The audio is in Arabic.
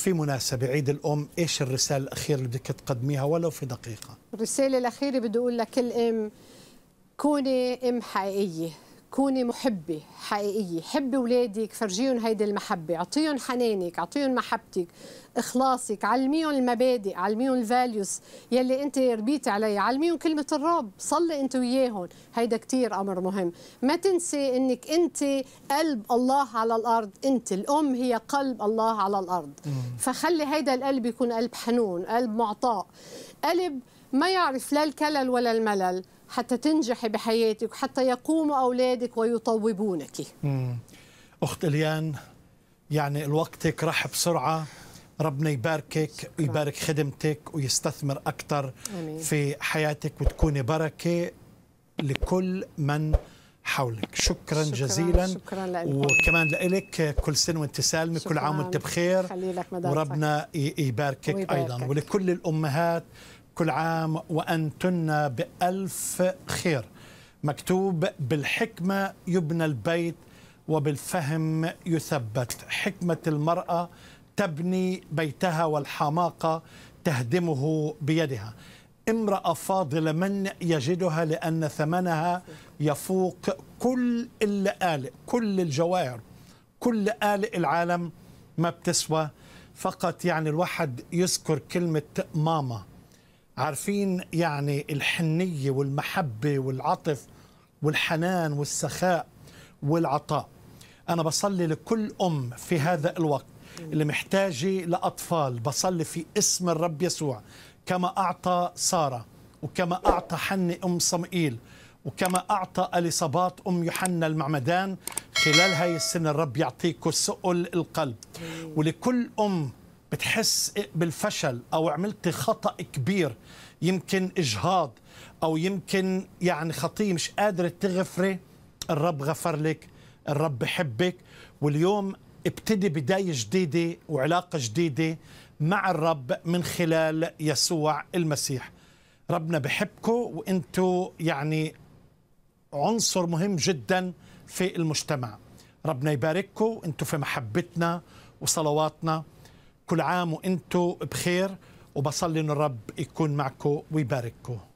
في مناسبة عيد الأم إيش الرسالة الأخيرة اللي بدك تقدميها ولو في دقيقة الرسالة الأخيرة بدي أقول لكل أم كوني أم حقيقية كوني محبة حقيقية حبي ولادك فرجيهم هيدي المحبة أعطيهم حنانك أعطيهم محبتك إخلاصك علميهم المبادئ علميهم الفاليوز يلي أنت ربيتي عليها علميهم كلمة الرب صلي أنت وياهم هيدا كتير أمر مهم ما تنسي أنك أنت قلب الله على الأرض أنت الأم هي قلب الله على الأرض فخلي هيدا القلب يكون قلب حنون قلب معطاء قلب ما يعرف لا الكلل ولا الملل حتى تنجحي بحياتك وحتى يقوم أولادك ويطوبونك أخت إليان يعني الوقتك راح بسرعة ربنا يباركك شكرا. ويبارك خدمتك ويستثمر أكثر في حياتك وتكوني بركة لكل من حولك شكرا, شكرا جزيلا شكرا لألك. وكمان لك كل سنة وانت سالمة كل عام وانت بخير وربنا يباركك, ويباركك أيضا ولكل الأمهات كل عام وأنتن بألف خير مكتوب بالحكمة يبنى البيت وبالفهم يثبت حكمة المرأة تبني بيتها والحماقة تهدمه بيدها امرأة فاضلة من يجدها لأن ثمنها يفوق كل اللآلئ كل الجواهر كل آلئ العالم ما بتسوى فقط يعني الواحد يذكر كلمة ماما عارفين يعني الحنية والمحبة والعطف والحنان والسخاء والعطاء أنا بصلي لكل أم في هذا الوقت اللي محتاجة لأطفال بصلي في اسم الرب يسوع كما أعطى سارة وكما أعطى حني أم صمئيل وكما أعطى أليصابات أم يوحنا المعمدان خلال هاي السنة الرب يعطيكم سؤل القلب ولكل أم بتحس بالفشل او عملت خطا كبير يمكن اجهاض او يمكن يعني خطيه مش قادره تغفري الرب غفر لك الرب بحبك واليوم ابتدي بدايه جديده وعلاقه جديده مع الرب من خلال يسوع المسيح ربنا بحبكم وانتم يعني عنصر مهم جدا في المجتمع ربنا يبارككم انتم في محبتنا وصلواتنا كل عام وانتم بخير وبصلي ان الرب يكون معكم ويبارككم